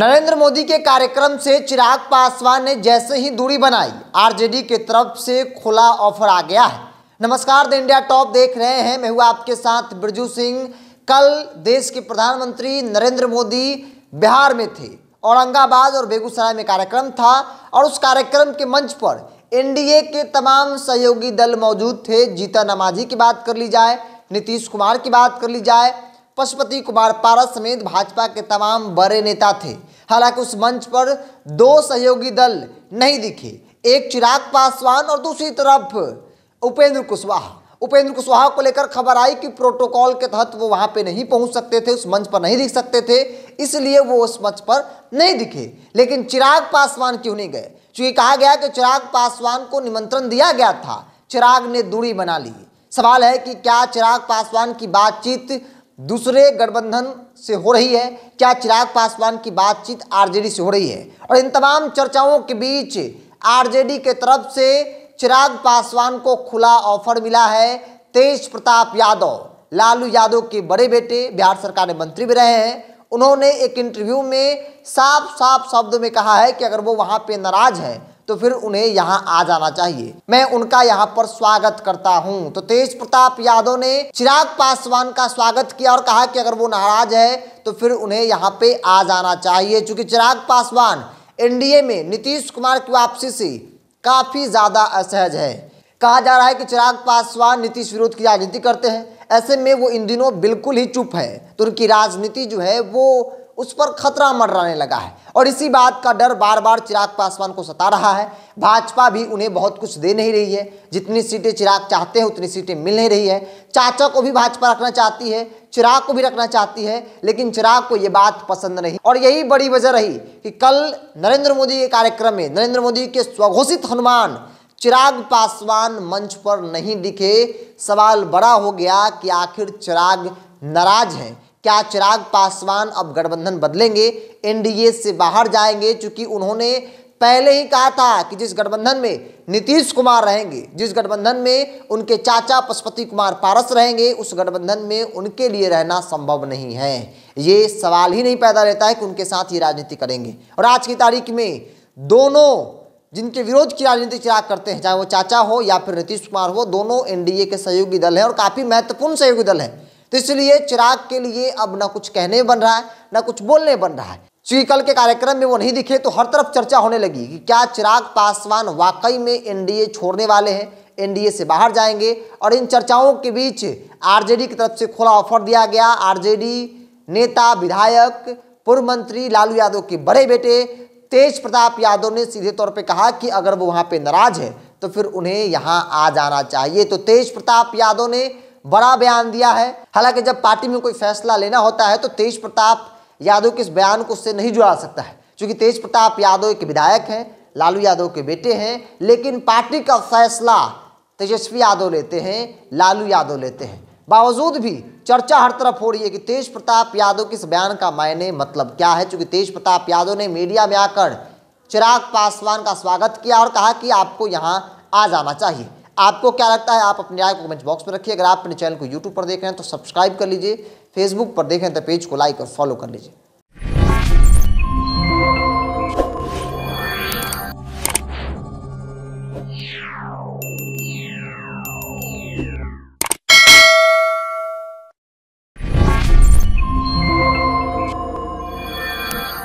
नरेंद्र मोदी के कार्यक्रम से चिराग पासवान ने जैसे ही दूरी बनाई आरजेडी के तरफ से खुला ऑफर आ गया है नमस्कार द इंडिया टॉप देख रहे हैं मैं हूँ आपके साथ बिरजू सिंह कल देश के प्रधानमंत्री नरेंद्र मोदी बिहार में थे औरंगाबाद और बेगूसराय में कार्यक्रम था और उस कार्यक्रम के मंच पर एनडीए के तमाम सहयोगी दल मौजूद थे जीता नमाजी की बात कर ली जाए नीतीश कुमार की बात कर ली जाए पशुपति कुमार पारस समेत भाजपा के तमाम बड़े नेता थे हालांकि उस मंच पर दो सहयोगी दल नहीं दिखे एक चिराग पासवान और दूसरी तरफ उपेंद्र कुशवाहा उपेंद्र कुशवाहा को लेकर खबर आई कि प्रोटोकॉल के तहत वो वहाँ पे नहीं पहुँच सकते थे उस मंच पर नहीं दिख सकते थे इसलिए वो उस मंच पर नहीं दिखे लेकिन चिराग पासवान क्यों नहीं गए चूँकि कहा गया कि चिराग पासवान को निमंत्रण दिया गया था चिराग ने दूरी बना ली सवाल है कि क्या चिराग पासवान की बातचीत दूसरे गठबंधन से हो रही है क्या चिराग पासवान की बातचीत आरजेडी से हो रही है और इन तमाम चर्चाओं के बीच आरजेडी के तरफ से चिराग पासवान को खुला ऑफर मिला है तेज प्रताप यादव लालू यादव के बड़े बेटे बिहार सरकार के मंत्री भी रहे हैं उन्होंने एक इंटरव्यू में साफ साफ शब्द में कहा है कि अगर वो वहाँ पर नाराज हैं तो फिर उन्हें यहाँ आ जाना चाहिए मैं उनका यहाँ पर स्वागत करता हूँ तो तेज प्रताप यादव ने चिराग पासवान का स्वागत किया और कहा कि अगर वो नाराज है तो फिर उन्हें यहाँ पे आ जाना चाहिए चूंकि चिराग पासवान एनडीए में नीतीश कुमार की वापसी से काफ़ी ज़्यादा असहज है कहा जा रहा है कि चिराग पासवान नीतीश विरोध की राजनीति करते हैं ऐसे में वो इन दिनों बिल्कुल ही चुप है तो उनकी राजनीति जो है वो उस पर खतरा मंडराने लगा है और इसी बात का डर बार बार चिराग पासवान को सता रहा है भाजपा भी उन्हें बहुत कुछ दे नहीं रही है जितनी सीटें चिराग चाहते हैं उतनी सीटें मिल नहीं रही है चाचा को भी भाजपा रखना चाहती है चिराग को भी रखना चाहती है लेकिन चिराग को ये बात पसंद नहीं और यही बड़ी वजह रही कि कल नरेंद्र मोदी के कार्यक्रम में नरेंद्र मोदी के स्वघोषित हनुमान चिराग पासवान मंच पर नहीं दिखे सवाल बड़ा हो गया कि आखिर चिराग नाराज हैं क्या चिराग पासवान अब गठबंधन बदलेंगे एनडीए से बाहर जाएंगे चूंकि उन्होंने पहले ही कहा था कि जिस गठबंधन में नीतीश कुमार रहेंगे जिस गठबंधन में उनके चाचा पशुपति कुमार पारस रहेंगे उस गठबंधन में उनके लिए रहना संभव नहीं है ये सवाल ही नहीं पैदा रहता है कि उनके साथ ये राजनीति करेंगे और आज की तारीख में दोनों जिनके विरोध की राजनीति चिराग करते हैं चाहे वो चाचा हो या फिर नीतीश कुमार हो दोनों एनडीए के सहयोगी दल हैं और काफ़ी महत्वपूर्ण सहयोगी दल हैं तो इसलिए चिराग के लिए अब ना कुछ कहने बन रहा है ना कुछ बोलने बन रहा है चूंकि कल के कार्यक्रम में वो नहीं दिखे तो हर तरफ चर्चा होने लगी कि क्या चिराग पासवान वाकई में एनडीए छोड़ने वाले हैं एनडीए से बाहर जाएंगे और इन चर्चाओं के बीच आरजेडी की तरफ से खुला ऑफर दिया गया आरजेडी नेता विधायक पूर्व मंत्री लालू यादव के बड़े बेटे तेज प्रताप यादव ने सीधे तौर पे कहा कि अगर वो वहाँ पे नाराज है तो फिर उन्हें यहाँ आ जाना चाहिए तो तेज प्रताप यादव ने बड़ा बयान दिया है हालांकि जब पार्टी में कोई फैसला लेना होता है तो तेज प्रताप यादव के इस बयान को उससे नहीं जुड़ा सकता है क्योंकि तेज प्रताप यादव एक विधायक हैं लालू यादव के बेटे हैं लेकिन पार्टी का फैसला तेजस्वी यादव लेते हैं लालू यादव लेते हैं बावजूद भी चर्चा हर तरफ हो रही है कि तेज प्रताप यादव के इस बयान का मायने मतलब क्या है चूँकि तेज प्रताप यादव ने मीडिया में आकर चिराग पासवान का स्वागत किया और कहा कि आपको यहाँ आ जाना चाहिए आपको क्या लगता है आप अपने राय को कमेंट बॉक्स में रखिए अगर आप अपने चैनल को यूट्यूब पर देख रहे हैं तो सब्सक्राइब कर लीजिए फेसबुक पर देख रहे हैं तो पेज को लाइक और फॉलो कर लीजिए